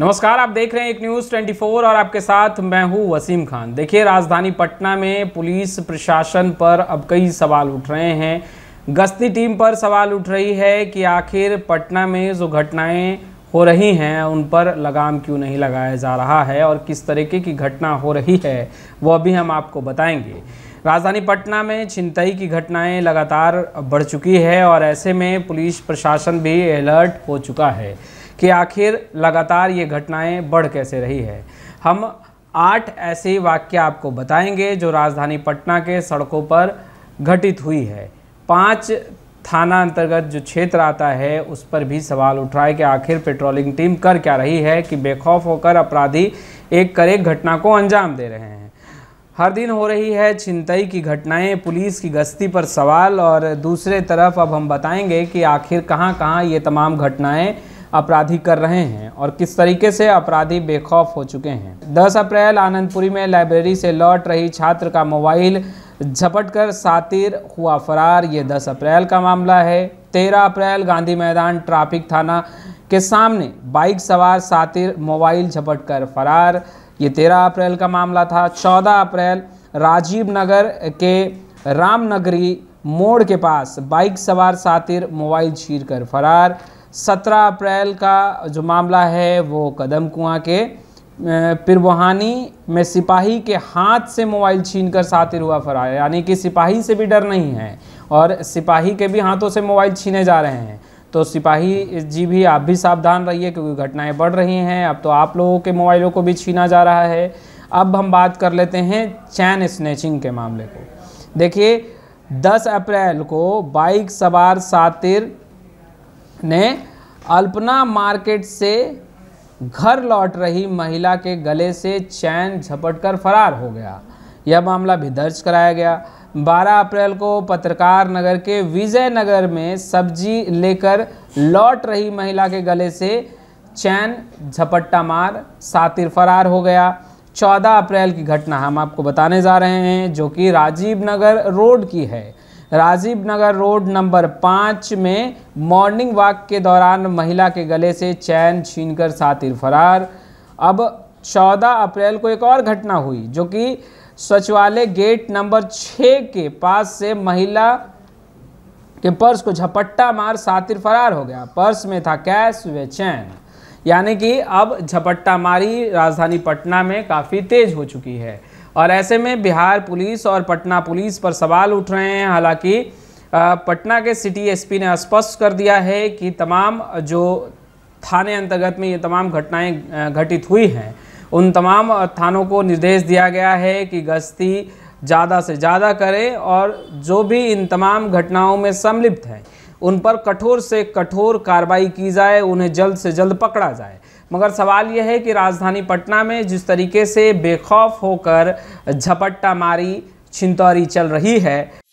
नमस्कार आप देख रहे हैं एक न्यूज़ 24 और आपके साथ मैं हूं वसीम खान देखिए राजधानी पटना में पुलिस प्रशासन पर अब कई सवाल उठ रहे हैं गश्ती टीम पर सवाल उठ रही है कि आखिर पटना में जो घटनाएं हो रही हैं उन पर लगाम क्यों नहीं लगाया जा रहा है और किस तरीके की घटना हो रही है वह अभी हम आपको बताएंगे राजधानी पटना में छिनतई की घटनाएं लगातार बढ़ चुकी है और ऐसे में पुलिस प्रशासन भी अलर्ट हो चुका है कि आखिर लगातार ये घटनाएं बढ़ कैसे रही है हम आठ ऐसे वाक्य आपको बताएंगे जो राजधानी पटना के सड़कों पर घटित हुई है पांच थाना अंतर्गत जो क्षेत्र आता है उस पर भी सवाल उठ रहा है कि आखिर पेट्रोलिंग टीम कर क्या रही है कि बेखौफ होकर अपराधी एक कर एक घटना को अंजाम दे रहे हैं हर दिन हो रही है चिंताई की घटनाएं पुलिस की गश्ती पर सवाल और दूसरे तरफ अब हम बताएंगे कि आखिर कहां कहां ये तमाम घटनाएं अपराधी कर रहे हैं और किस तरीके से अपराधी बेखौफ हो चुके हैं 10 अप्रैल आनंदपुरी में लाइब्रेरी से लौट रही छात्र का मोबाइल झपट कर सातिर हुआ फरार ये 10 अप्रैल का मामला है 13 अप्रैल गांधी मैदान ट्रैफिक थाना के सामने बाइक सवार सातिर मोबाइल झपट कर फरार ये तेरह अप्रैल का मामला था चौदह अप्रैल राजीव नगर के रामनगरी मोड़ के पास बाइक सवार सातिर मोबाइल छीर कर फरार 17 अप्रैल का जो मामला है वो कदम कुआं के पिरवहानी में सिपाही के हाथ से मोबाइल छीनकर सातिर हुआ फरार यानी कि सिपाही से भी डर नहीं है और सिपाही के भी हाथों से मोबाइल छीने जा रहे हैं तो सिपाही जी भी आप भी सावधान रहिए क्योंकि घटनाएं बढ़ रही हैं अब तो आप लोगों के मोबाइलों को भी छीना जा रहा है अब हम बात कर लेते हैं चैन स्नैचिंग के मामले को देखिए 10 अप्रैल को बाइक सवार सातिर ने अल्पना मार्केट से घर लौट रही महिला के गले से चैन झपटकर फरार हो गया यह मामला भी दर्ज कराया गया 12 अप्रैल को पत्रकार नगर के विजय नगर में सब्जी लेकर लौट रही महिला के गले से चैन झपट्टा मार सातिर फरार हो गया 14 अप्रैल की घटना हम आपको बताने जा रहे हैं जो कि राजीव नगर रोड की है राजीव नगर रोड नंबर पाँच में मॉर्निंग वॉक के दौरान महिला के गले से चैन छीनकर सातिर फरार अब 14 अप्रैल को एक और घटना हुई जो कि सचिवालय गेट नंबर छः के पास से महिला के पर्स को झपट्टा मार सातिर फरार हो गया पर्स में था कैश व चैन यानी कि अब झपट्टा मारी राजधानी पटना में काफ़ी तेज हो चुकी है और ऐसे में बिहार पुलिस और पटना पुलिस पर सवाल उठ रहे हैं हालांकि पटना के सिटी एसपी ने स्पष्ट कर दिया है कि तमाम जो थाने अंतर्गत में ये तमाम घटनाएं घटित हुई हैं उन तमाम थानों को निर्देश दिया गया है कि गश्ती ज़्यादा से ज़्यादा करें और जो भी इन तमाम घटनाओं में संलिप्त हैं उन पर कठोर से कठोर कार्रवाई की जाए उन्हें जल्द से जल्द पकड़ा जाए मगर सवाल यह है कि राजधानी पटना में जिस तरीके से बेखौफ होकर झपट्टा मारी छिंतौरी चल रही है